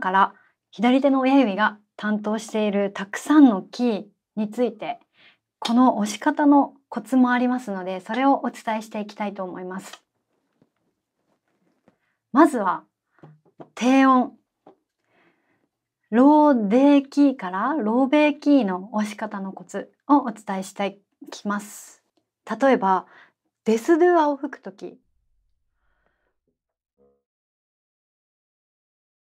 から左手の親指が担当しているたくさんのキーについてこの押し方のコツもありますのでそれをお伝えしていきたいと思います。まずは低音ローデーキーからローベーキーの押し方のコツをお伝えしていきます。例えばデスドゥアを吹くとき